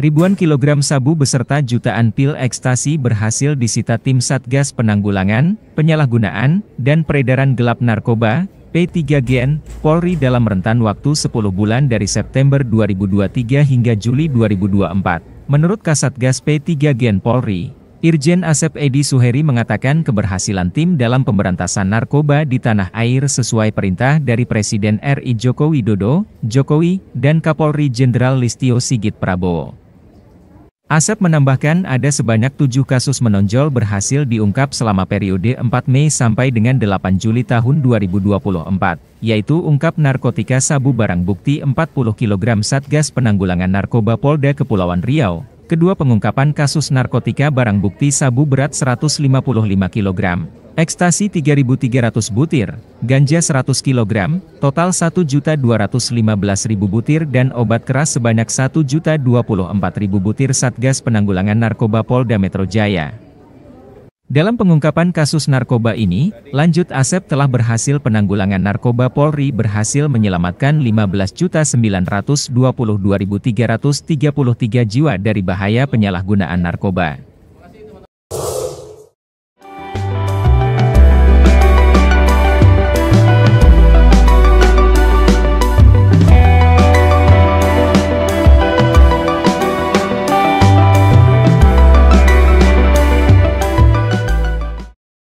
Ribuan kilogram sabu beserta jutaan pil ekstasi berhasil disita tim Satgas Penanggulangan, Penyalahgunaan, dan Peredaran Gelap Narkoba, P3GN, Polri dalam rentan waktu 10 bulan dari September 2023 hingga Juli 2024. Menurut Kasatgas P3GN Polri, Irjen Asep Edi Suheri mengatakan keberhasilan tim dalam pemberantasan narkoba di tanah air sesuai perintah dari Presiden RI Joko Widodo, Jokowi, dan Kapolri Jenderal Listio Sigit Prabowo. Asep menambahkan ada sebanyak tujuh kasus menonjol berhasil diungkap selama periode 4 Mei sampai dengan 8 Juli tahun 2024, yaitu ungkap narkotika sabu barang bukti 40 kg Satgas Penanggulangan Narkoba Polda Kepulauan Riau, kedua pengungkapan kasus narkotika barang bukti sabu berat 155 kg, Ekstasi 3.300 butir, ganja 100 kg, total 1.215.000 butir dan obat keras sebanyak 1.024.000 butir Satgas Penanggulangan Narkoba Polda Metro Jaya. Dalam pengungkapan kasus narkoba ini, lanjut Asep telah berhasil penanggulangan narkoba Polri berhasil menyelamatkan 15.922.333 jiwa dari bahaya penyalahgunaan narkoba.